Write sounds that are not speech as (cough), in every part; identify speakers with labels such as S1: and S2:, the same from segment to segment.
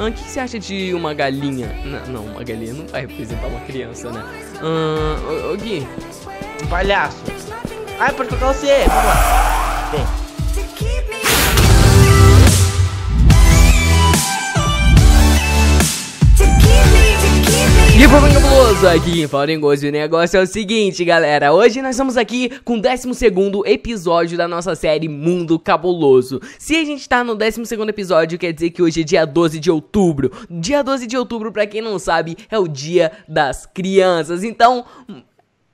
S1: O que, você acha de uma galinha? Não, não, uma galinha não vai representar uma criança, né? Ahn, uh, Gui. Palhaço. Ai, tocar você. Vamos lá. Bem. Fominho Blusa, aqui em Fala Gozo e o negócio é o seguinte, galera. Hoje nós estamos aqui com o 12 episódio da nossa série Mundo Cabuloso. Se a gente tá no 12 episódio, quer dizer que hoje é dia 12 de outubro. Dia 12 de outubro, pra quem não sabe, é o dia das crianças. Então,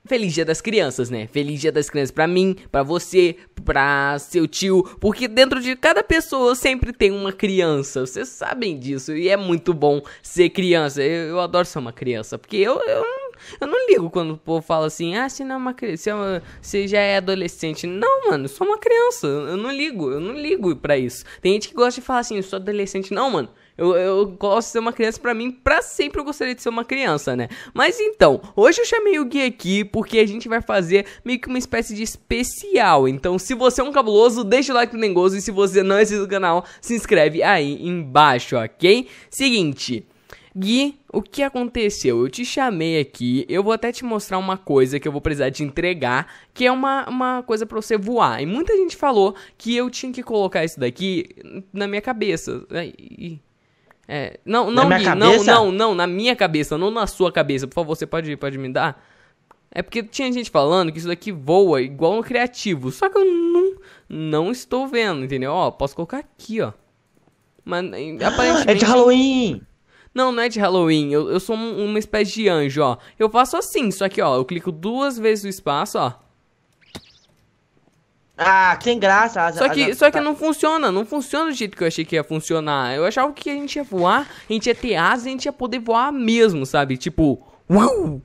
S1: Feliz Dia das Crianças, né? Feliz Dia das Crianças para mim, para você, para seu tio, porque dentro de cada pessoa sempre tem uma criança. Vocês sabem disso e é muito bom ser criança. Eu, eu adoro ser uma criança, porque eu, eu não eu não ligo quando o povo fala assim, ah, você não é uma criança, é você já é adolescente. Não, mano, eu sou uma criança. Eu não ligo, eu não ligo para isso. Tem gente que gosta de falar assim, eu sou adolescente. Não, mano, eu, eu gosto de ser uma criança para mim, para sempre eu gostaria de ser uma criança, né? Mas então, hoje eu chamei o Gui aqui porque a gente vai fazer meio que uma espécie de especial. Então, se você é um cabuloso, deixa o like no Nengoso e se você não é inscrito no canal, se inscreve aí embaixo, ok? Seguinte, Gui, o que aconteceu? Eu te chamei aqui, eu vou até te mostrar uma coisa que eu vou precisar te entregar, que é uma, uma coisa para você voar. E muita gente falou que eu tinha que colocar isso daqui na minha cabeça. E, é, não, não, na Gui, não, não, não, na minha cabeça, não na sua cabeça. Por favor, você pode, pode me dar? É porque tinha gente falando que isso daqui voa igual no criativo. Só que eu não, não estou vendo, entendeu? Ó, posso colocar aqui, ó. Mas aparentemente. Ah, é de Halloween! Não, não é de Halloween. Eu, eu sou uma espécie de anjo, ó. Eu faço assim, só que, ó, eu clico duas vezes o espaço, ó. Ah, que sem graça. As, só que, as, só que tá. não funciona, não funciona do jeito que eu achei que ia funcionar. Eu achava que a gente ia voar, a gente ia ter asas, a gente ia poder voar mesmo, sabe? Tipo, uau!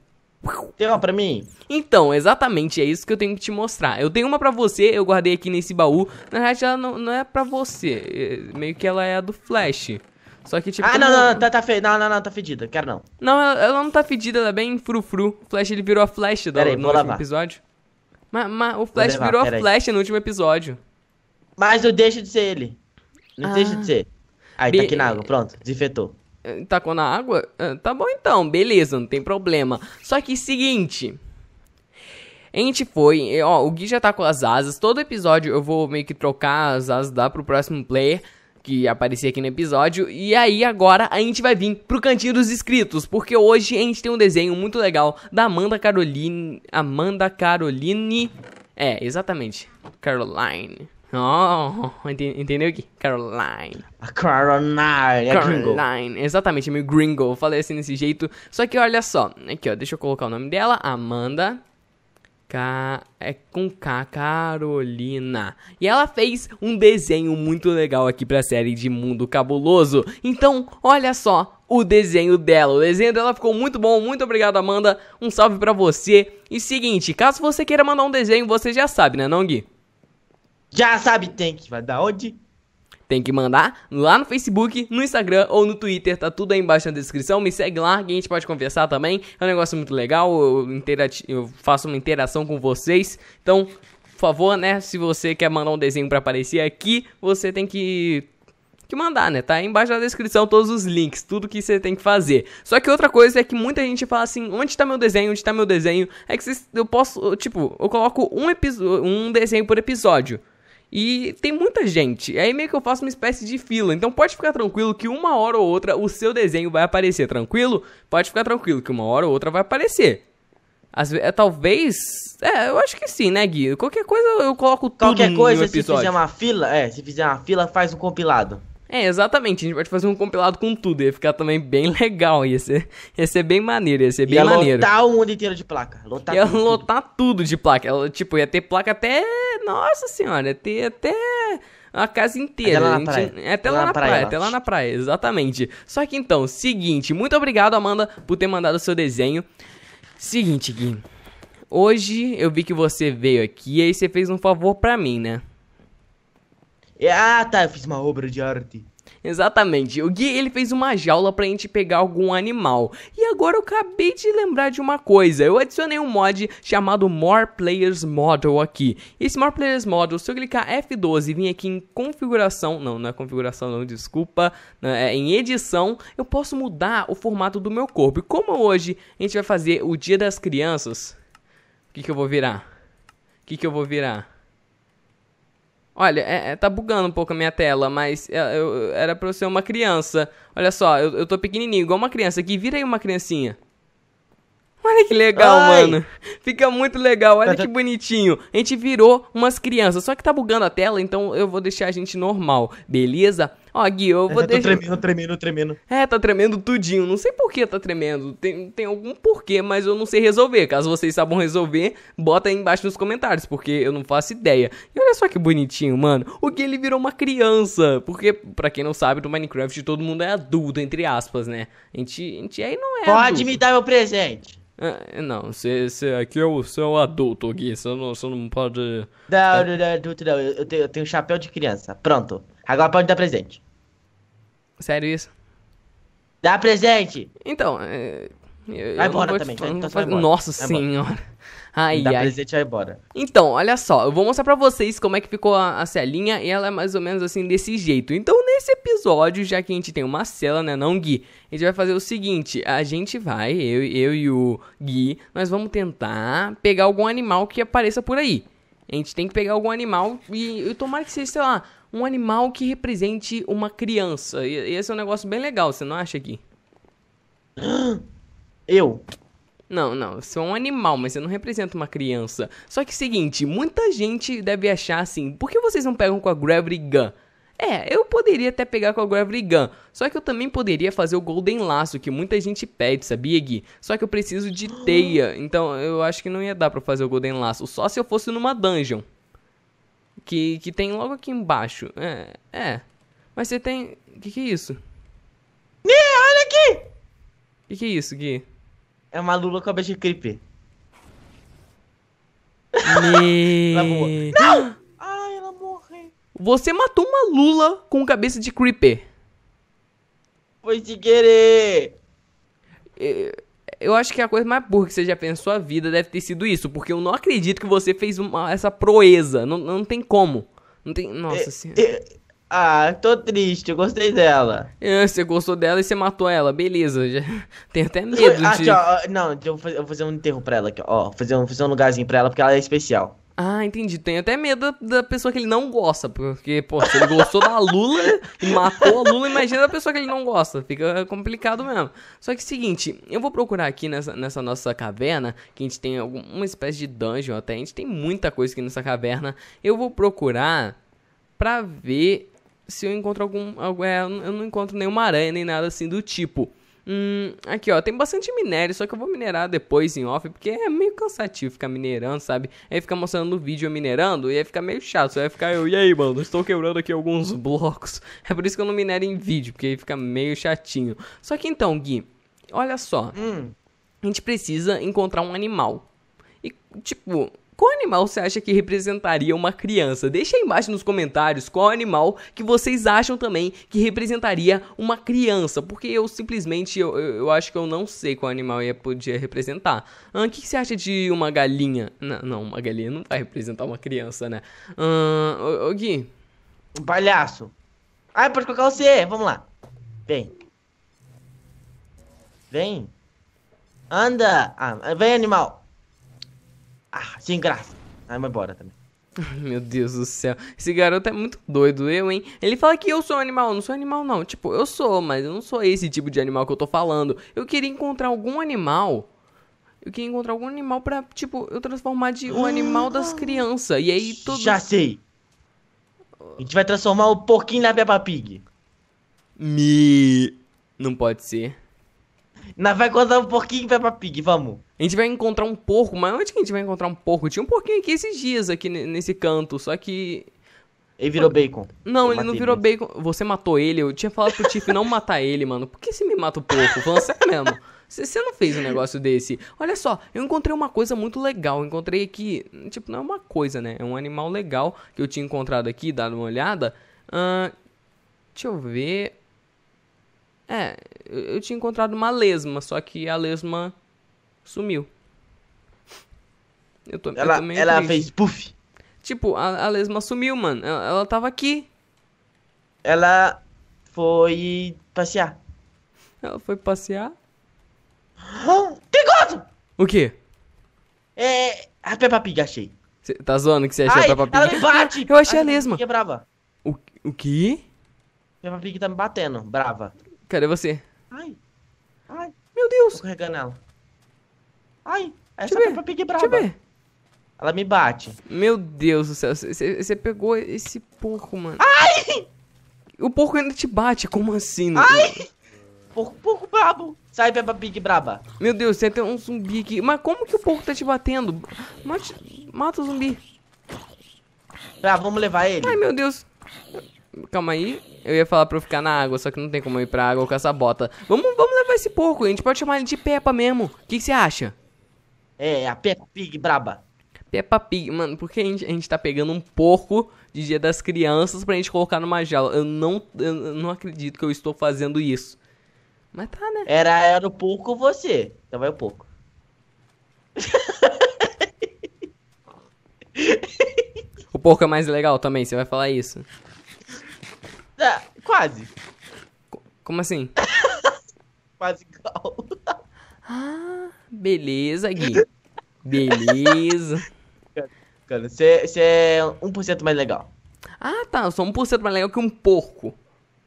S1: Tem uma pra mim? Então, exatamente, é isso que eu tenho que te mostrar. Eu tenho uma pra você, eu guardei aqui nesse baú. Na verdade, ela não, não é pra você. É, meio que ela é a do Flash. Só que, tipo. Ah, não, não, não, tá, tá fe... não, não, não, tá fedida, quero não. Não, ela, ela não tá fedida, ela é bem frufru. O Flash ele virou a Flash do, aí, do último lavar. episódio. Mas, mas o Flash levar, virou Flash aí. no último episódio. Mas eu deixo de ser ele. Não ah. deixa de ser. Aí, tá Be... tá aqui na água, pronto, desinfetou. Eh, Tacou tá na água? Eh, tá bom então, beleza, não tem problema. Só que seguinte. A gente foi, eh, ó, o Gui já tá com as asas. Todo episódio eu vou meio que trocar as asas, dá pro próximo player que aparecia aqui no episódio. E aí agora a gente vai vir pro cantinho dos inscritos, porque hoje a gente tem um desenho muito legal da Amanda Caroline. Amanda Caroline. É, exatamente. Caroline. Oh, entendeu aqui? Caroline. Caroline. Caroline. É exatamente, meu gringo. Eu falei assim desse jeito. Só que olha só. Aqui, ó. Deixa eu colocar o nome dela. Amanda é com K, Carolina. E ela fez um desenho muito legal aqui pra série de Mundo Cabuloso. Então, olha só o desenho dela. O desenho dela ficou muito bom. Muito obrigado, Amanda. Um salve pra você. E seguinte, caso você queira mandar um desenho, você já sabe, né, não, Gui? Já sabe, tem que. Vai dar onde? Tem que mandar lá no Facebook, no Instagram ou no Twitter, tá tudo aí embaixo na descrição. Me segue lá que a gente pode conversar também. É um negócio muito legal, eu, eu faço uma interação com vocês. Então, por favor, né? Se você quer mandar um desenho para aparecer aqui, você tem que que mandar, né? Tá aí embaixo na descrição todos os links, tudo que você tem que fazer. Só que outra coisa é que muita gente fala assim: onde tá meu desenho? Onde tá meu desenho? É que cês, eu posso, tipo, eu coloco um, um desenho por episódio. E tem muita gente. Aí meio que eu faço uma espécie de fila. Então pode ficar tranquilo que uma hora ou outra o seu desenho vai aparecer, tranquilo? Pode ficar tranquilo que uma hora ou outra vai aparecer. As, é, talvez. É, eu acho que sim, né, Gui? Qualquer coisa eu coloco tudo Qualquer coisa, no episódio. se fizer uma fila, é, se fizer uma fila, faz um compilado. É, exatamente. A gente pode fazer um compilado com tudo. Ia ficar também bem legal. Ia ser, ia ser bem maneiro. Ia ser bem ia maneiro. Ia lotar o mundo inteiro de placa. Lotar ia tudo, lotar tudo. de placa. Tipo, ia ter placa até. Nossa senhora, ia ter até a casa inteira. Até lá na praia. É, até, lá, lá na praia, praia até lá na praia, exatamente. Só que então, seguinte, muito obrigado, Amanda, por ter mandado o seu desenho. Seguinte, Gui. Hoje eu vi que você veio aqui e aí você fez um favor para mim, né? É, ah, tá, eu fiz uma obra de arte. Exatamente. O Gui, ele fez uma jaula pra gente pegar algum animal. E agora eu acabei de lembrar de uma coisa. Eu adicionei um mod chamado More Players Model aqui. Esse More Players Model, se eu clicar F12 e vir aqui em configuração, não, não é configuração não, desculpa, é em edição, eu posso mudar o formato do meu corpo. E como hoje a gente vai fazer o Dia das Crianças, o que que eu vou virar? O que que eu vou virar? Olha, é, é, tá bugando um pouco a minha tela, mas é, eu, eu, era pra eu ser uma criança. Olha só, eu, eu tô pequenininho, igual uma criança aqui. Vira aí uma criancinha. Olha que legal, Ai. mano. Fica muito legal, olha tá, tá. que bonitinho. A gente virou umas crianças, só que tá bugando a tela, então eu vou deixar a gente normal, beleza? Ó, Gui, eu vou é, deixar... Tô tremendo, tremendo, tremendo. É, tá tremendo tudinho. Não sei por que tá tremendo. Tem, tem algum porquê, mas eu não sei resolver. Caso vocês saibam resolver, bota aí embaixo nos comentários, porque eu não faço ideia. E olha só que bonitinho, mano. O Gui, ele virou uma criança. Porque, pra quem não sabe, do Minecraft todo mundo é adulto, entre aspas, né? A gente, a gente aí não é Pode adulto. me dar meu presente. Ah, não, você aqui é o seu é adulto, Gui. Você não, não pode. Não, não, não, é adulto não. Eu tenho, eu tenho chapéu de criança. Pronto. Agora pode dar presente. Sério isso? Dá presente! Então, é... Eu, vai embora também. então vai embora. Nossa vai senhora. Embora. Ai, Dá ai. presente vai embora. Então, olha só. Eu vou mostrar pra vocês como é que ficou a, a celinha. E ela é mais ou menos assim, desse jeito. Então, nesse episódio, já que a gente tem uma cela, né, não, Gui? A gente vai fazer o seguinte. A gente vai, eu, eu e o Gui, nós vamos tentar pegar algum animal que apareça por aí. A gente tem que pegar algum animal e, e tomara que seja, sei lá um animal que represente uma criança. E esse é um negócio bem legal, você não acha aqui? (gasps) Eu? Não, não, você é um animal, mas você não representa uma criança. Só que é seguinte, muita gente deve achar assim, por que vocês não pegam com a Gravity Gun? É, eu poderia até pegar com a Gravity Gun, só que eu também poderia fazer o Golden Laço, que muita gente pede, sabia, Gui? Só que eu preciso de (gasps) teia, então eu acho que não ia dar pra fazer o Golden Laço, só se eu fosse numa dungeon que, que tem logo aqui embaixo. É, é. Mas você tem... O que, que é isso? Gui, olha aqui! O que, que é isso, Gui? É uma lula com a de creeper. Me... Não! Ai, ela morreu. Você matou uma lula com cabeça de creeper. Foi de querer. É, eu acho que é a coisa mais burra que você já pensou a vida deve ter sido isso, porque eu não acredito que você fez uma, essa proeza. Não, não tem como. Não tem. Nossa é, senhora. É, ah, tô triste, eu gostei dela. É, você gostou dela e você matou ela, beleza. Já... (laughs) Tem até medo ah, de. Ah, não, eu vou fazer um enterro pra ela aqui, ó. Fazer um, fazer um lugarzinho pra ela porque ela é especial. Ah, entendi. Tem até medo da pessoa que ele não gosta, porque, pô, se ele gostou da Lula e matou a Lula, imagina a pessoa que ele não gosta. Fica complicado mesmo. Só que é seguinte, eu vou procurar aqui nessa, nessa nossa caverna, que a gente tem alguma espécie de dungeon até, a gente tem muita coisa aqui nessa caverna. Eu vou procurar pra ver se eu encontro algum... algum é, eu não encontro nenhuma aranha, nem nada assim do tipo. Hum, aqui, ó, tem bastante minério, só que eu vou minerar depois em off, porque é meio cansativo ficar minerando, sabe? Aí ficar mostrando no vídeo minerando e aí ficar meio chato. Só aí ficar eu, e aí, mano, estou quebrando aqui alguns blocos. (laughs) É por isso que eu não minero em vídeo, porque aí fica meio chatinho. Só que então, Gui, olha só. Hum. A gente precisa encontrar um animal. E, tipo, qual animal você acha que representaria uma criança? Deixa aí embaixo nos comentários qual animal que vocês acham também que representaria uma criança, porque eu simplesmente eu, eu, eu acho que eu não sei qual animal ia podia representar. O ah, que, que, você acha de uma galinha? Não, não, uma galinha não vai representar uma criança, né? Ah, o, o Gui. Um palhaço. Ah, pode colocar você. Vamos lá. Vem. Vem. Anda. Ah, vem, animal. Ah, sem graça. Aí vai embora também. (laughs) Meu Deus do céu. Esse garoto é muito doido, eu, hein? Ele fala que eu sou um animal. Eu não sou animal, não. Tipo, eu sou, mas eu não sou esse tipo de animal que eu tô falando. Eu queria encontrar algum animal. Eu queria encontrar algum animal pra, tipo, eu transformar de um animal das ah, crianças. E aí tudo Já sei! A gente vai transformar o porquinho na Peppa Pig. Me. Não pode ser. Nós vai encontrar um porquinho e vai pra pig, vamos. A gente vai encontrar um porco, mas onde que a gente vai encontrar um porco? Tinha um porquinho aqui esses dias, aqui nesse canto, só que. Ele virou bacon. Não, eu é ele não virou mesmo. bacon. Você matou ele, eu tinha falado pro Tiff não matar ele, mano. Por que você me mata o porco? Falando sério mesmo. Você não fez um negócio desse. Olha só, eu encontrei uma coisa muito legal. Eu encontrei aqui. Tipo, não é uma coisa, né? É um animal legal que eu tinha encontrado aqui, dado uma olhada. Uh, deixa eu ver. É, eu tinha encontrado uma lesma, só que a lesma sumiu. Eu tô, ela, eu ela fez puff. Tipo, a, a lesma sumiu, mano. Ela, ela tava aqui. Ela foi passear. Ela foi passear? Tem gato! O quê? É. A Peppa Pig, achei. Cê tá zoando que você achou Ai, a Peppa Pig? Ela me bate! Eu achei a, a lesma. Que é brava. O, o quê? Peppa Pig tá me batendo, brava. Cadê você? Ai. Ai. Meu Deus. Tô carregando ela. Ai. Essa é pra Pig Brava. Deixa eu ver. Ela me bate. Meu Deus do céu. Você pegou esse porco, mano. Ai! O porco ainda te bate. Como assim? Não? Né? Ai! Porco, porco brabo. Sai, Peppa Pig braba. Meu Deus, tem até um zumbi aqui. Mas como que o porco tá te batendo? Mate, mata o zumbi. Tá, vamos levar ele. Ai, meu Deus. Calma aí, eu ia falar pra eu ficar na água, só que não tem como ir pra água com essa bota. Vamos, vamos levar esse porco, a gente pode chamar ele de Peppa mesmo. O que você acha? É, a Peppa Pig braba. Peppa Pig, mano, por que a gente, a gente tá pegando um porco de dia das crianças pra gente colocar numa jaula? Eu não, eu não acredito que eu estou fazendo isso. Mas tá, né? Era, era o porco você. Então vai o porco. (laughs) o porco é mais legal também, você vai falar isso. É, quase. como assim? (laughs) quase igual. Ah, beleza, Gui. Beleza. Cara, você é 1% mais legal. Ah, tá. Eu sou 1% mais legal que um porco.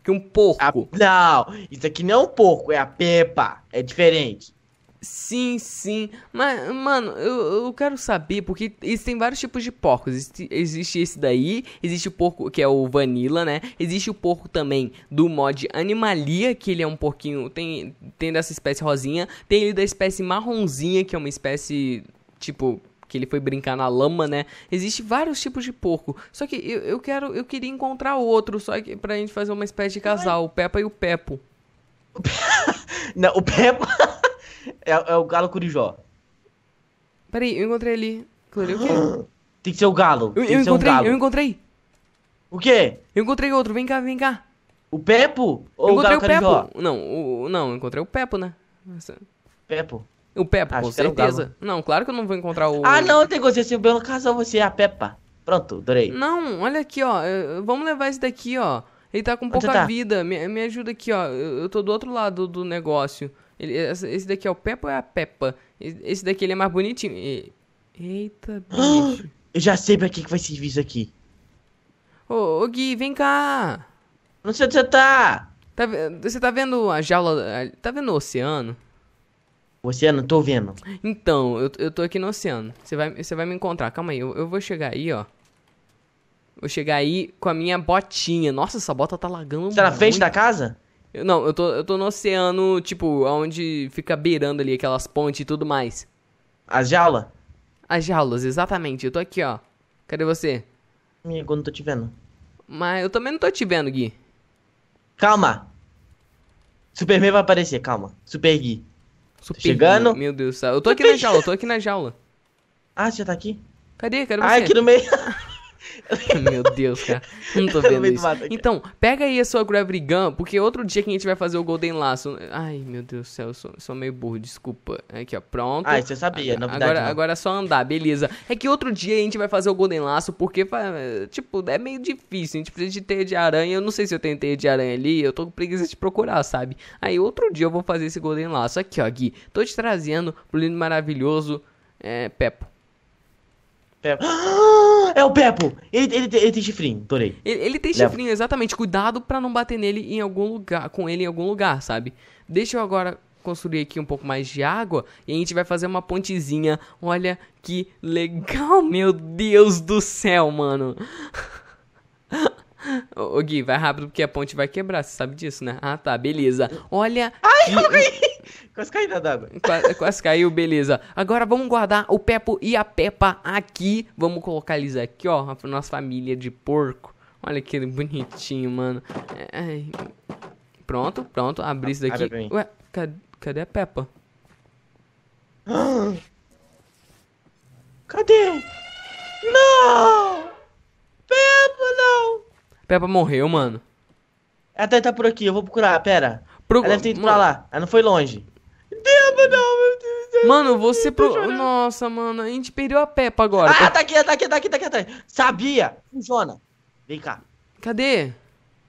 S1: Que um porco. A, ah, não, isso aqui não é um porco, é a pepa É diferente. Sim, sim. Mas, mano, eu, eu quero saber, porque existem vários tipos de porcos. Existe, existe, esse daí, existe o porco que é o Vanilla, né? Existe o porco também do mod Animalia, que ele é um porquinho. Tem, tem dessa espécie rosinha. Tem ele da espécie marronzinha, que é uma espécie tipo que ele foi brincar na lama, né? Existe vários tipos de porco. Só que eu, eu quero, eu queria encontrar outro, só que pra gente fazer uma espécie de casal, o Peppa e o Pepo. (laughs) Não, o Peppa é, é o galo Curijó. Peraí, eu encontrei ali. o quê? (gasps) Tem que ser o galo. Eu, eu encontrei, um galo. eu encontrei. O quê? Eu encontrei outro, vem cá, vem cá. O Pepo? Ou eu encontrei o, o Pepo. Não, o, não, eu encontrei o Pepo, né? Pepo. O Pepo, Acho com certeza. não, claro que eu não vou encontrar o. Ah, não, tem que Se o Belo casou, você é a Peppa. Pronto, adorei. Não, olha aqui, ó. Vamos levar esse daqui, ó. Ele tá com Onde pouca tá? vida. Me, me ajuda aqui, ó. Eu, eu tô do outro lado do negócio. Ele, esse daqui é o Peppa ou é a Peppa? Esse daqui ele é mais bonitinho. Eita, (gasps) bicho. Eu já sei pra que, que vai servir isso aqui. Ô, ô Gui, vem cá. Não sei onde você tá. tá. Você tá vendo a jaula... Tá vendo o oceano? O oceano? Tô vendo. Então, eu, eu tô aqui no oceano. Você vai, você vai me encontrar. Calma aí, eu, eu vou chegar aí, ó. Vou chegar aí com a minha botinha. Nossa, essa bota tá lagando Você muito. Tá na frente da casa? não, eu tô, eu tô no oceano, tipo, onde fica beirando ali aquelas pontes e tudo mais. As jaulas? As jaulas, exatamente. Eu tô aqui, ó. Cadê você? Amigo, eu não tô te vendo. Mas eu também não tô te vendo, Gui. Calma. Superman vai aparecer, calma. Super Gui. Tá Super chegando? Gui, meu Deus do céu. Eu tô aqui na jaula, eu tô aqui na jaula. Ah, você já tá aqui? Cadê? Cadê ah, você. Ah, aqui no meio. (laughs) (laughs) Meu Deus, cara. Não tô vendo isso. Mata, então, pega aí a sua Gravity Gun, porque outro dia que a gente vai fazer o Golden Laço. Ai, meu Deus do céu, eu sou, sou meio burro, desculpa. Aqui, ó, pronto. Ah, você sabia, agora, Agora, né? agora é só andar, beleza. É que outro dia a gente vai fazer o Golden Laço, porque, tipo, é meio difícil. A gente precisa de teia de aranha. Eu não sei se eu tenho teia de aranha ali, eu tô com preguiça de procurar, sabe? Aí, outro dia eu vou fazer esse Golden Laço. Aqui, ó, Gui. Tô te trazendo pro lindo maravilhoso é, Pepo. Ah, (gasps) é o Peppo! Ele, ele, ele tem chifrinho, adorei. Ele, ele, tem Leva. chifrinho, exatamente. Cuidado para não bater nele em algum lugar, com ele em algum lugar, sabe? Deixa eu agora construir aqui um pouco mais de água e a gente vai fazer uma pontezinha. Olha que legal, meu Deus do céu, mano. (laughs) Ô Gui, vai rápido porque a ponte vai quebrar, você sabe disso, né? Ah tá, beleza. Olha. Ai, que... (laughs) Quase caí na d'água. Quase, quase caiu, beleza. Agora vamos guardar o Pepo e a Peppa aqui. Vamos colocar eles aqui, ó. A nossa família de porco. Olha que bonitinho, mano. É, ai. Pronto, pronto. Abri isso daqui. Ué, cadê, cadê a Peppa? (gasps) Cadê? Não! Peppa, não! Peppa morreu, mano. Ela deve tá, estar tá por aqui, eu vou procurar, pera. Pro... Ela deve ter ido mano... pra lá, ela não foi longe. Deus, não, meu Deus. Mano, você pro... Nossa, mano, a gente perdeu a Peppa agora. Ah, tá aqui, tá aqui, tá aqui, tá aqui tá atrás. Sabia! Funciona. Vem cá. Cadê?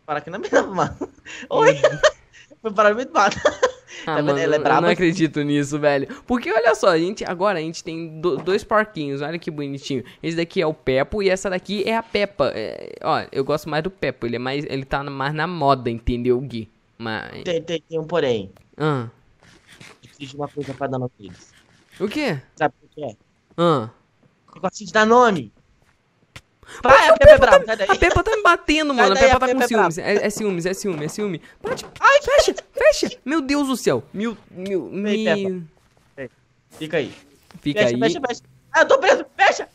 S1: Para aqui na mesa, mano. Oi! (laughs) Foi parar no meio do mato. Ah, tá mano, Ela é braba. Eu não assim. acredito nisso, velho. Porque olha só, a gente, agora a gente tem do, dois porquinhos, olha que bonitinho. Esse daqui é o Peppo e essa daqui é a Peppa. É, ó, eu gosto mais do Peppo, ele é mais. Ele tá mais na moda, entendeu, Gui? Mas. Tem, tem, tem um porém. Ah. Eu preciso de uma coisa pra dar nome O quê? Sabe o que é? Ah. Eu gosto de dar nome. Para, ah, é, a é Peppa, Peppa, tá, a Peppa tá me batendo, mano. Daí, a Peppa tá com é ciúmes. É, é, ciúmes, é ciúme, é ciúme. Bate. Ai, fecha, fecha. Meu Deus do céu. Meu, meu, meu. Fica aí. Fica fecha, aí. Fecha, fecha. Ah, eu tô preso. Fecha.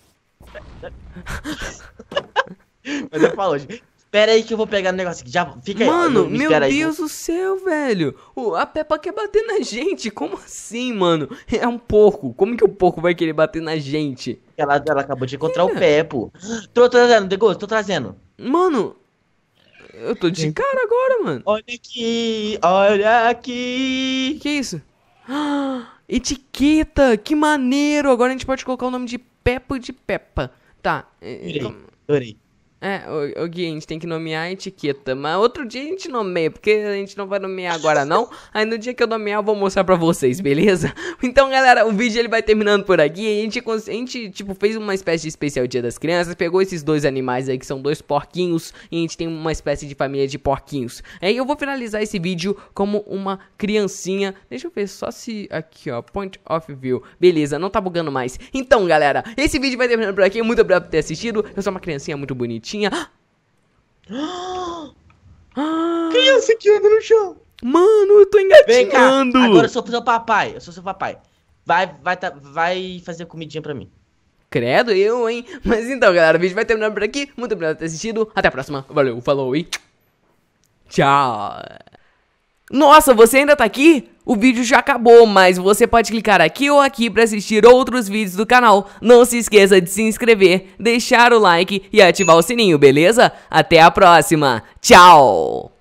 S1: (laughs) Mas eu falo, gente. Pera aí que eu vou pegar o um negócio aqui. Já, fica mano, aí. Mano, me meu aí, Deus do céu, velho. O, a Peppa quer bater na gente. Como assim, mano? É um porco. Como que o porco vai querer bater na gente? Ela, ela acabou de encontrar é. o Peppo. Tô, tô trazendo, Degô, tô trazendo. Mano, eu tô de cara agora, mano. Olha aqui, olha aqui. Que isso? Ah, (gasps) etiqueta, que maneiro. Agora a gente pode colocar o nome de Peppa de Peppa. Tá. É, adorei, é, adorei. É, o, o Gui, a gente tem que nomear a etiqueta. Mas outro dia a gente nomeia, porque a gente não vai nomear agora não. Aí no dia que eu nomear eu vou mostrar pra vocês, beleza? (laughs) Então, galera, o vídeo ele vai terminando por aqui. A gente, a gente tipo, fez uma espécie de especial Dia das Crianças. Pegou esses dois animais aí, que são dois porquinhos. E a gente tem uma espécie de família de porquinhos. Aí é, eu vou finalizar esse vídeo como uma criancinha. Deixa eu ver só se... Aqui, ó, point of view. Beleza, não tá bugando mais. Então, galera, esse vídeo vai terminando por aqui. Muito obrigado por ter assistido. Eu sou uma criancinha muito bonitinha tinha. Criança (gasps) é que anda no chão! Mano, eu tô engatinhando! Vem cá. Agora eu sou seu papai, eu sou seu papai. Vai, vai, tá, vai fazer comidinha pra mim. Credo, eu, hein? Mas então, galera, o vídeo vai terminando por aqui. Muito obrigado por ter assistido. Até a próxima. Valeu, falou e. Tchau! Nossa, você ainda tá aqui? O vídeo já acabou, mas você pode clicar aqui ou aqui para assistir outros vídeos do canal. Não se esqueça de se inscrever, deixar o like e ativar o sininho, beleza? Até a próxima. Tchau!